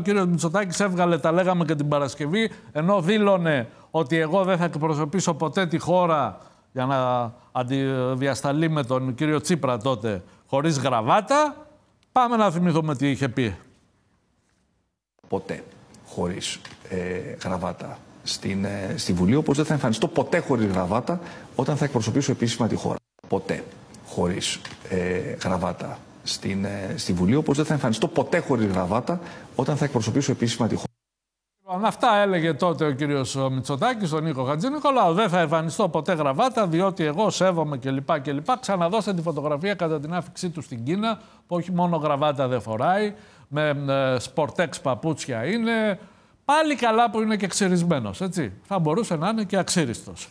Ο κύριος Μητσοτάκης έβγαλε, τα λέγαμε και την Παρασκευή, ενώ δήλωνε ότι εγώ δεν θα εκπροσωπήσω ποτέ τη χώρα για να αντιδιασταλεί με τον κύριο Τσίπρα τότε χωρίς γραβάτα. Πάμε να θυμηθούμε τι είχε πει. Ποτέ χωρίς ε, γραβάτα στην, ε, στη Βουλή, όπως δεν θα εμφανιστώ ποτέ χωρίς γραβάτα όταν θα εκπροσωπήσω επίσημα τη χώρα. Ποτέ χωρίς ε, γραβάτα στην, ε, στη Βουλή, όπως δεν θα εμφανιστώ ποτέ χωρίς γραβάτα όταν θα εκπροσωπήσω επίσημα τη χώρα. Λοιπόν, αυτά έλεγε τότε ο κύριος Μητσοτάκης τον Νίκο Χατζή Νικολάου. Δεν θα εμφανιστώ ποτέ γραβάτα, διότι εγώ σέβομαι κλπ. κλπ. Ξαναδώστε τη φωτογραφία κατά την άφηξή του στην Κίνα, που όχι μόνο γραβάτα δεν φοράει, με ε, σπορτέξ παπούτσια είναι. Πάλι καλά που είναι και ξυρισμένος, έτσι. Θα μπορούσε να είναι και αξίριστος.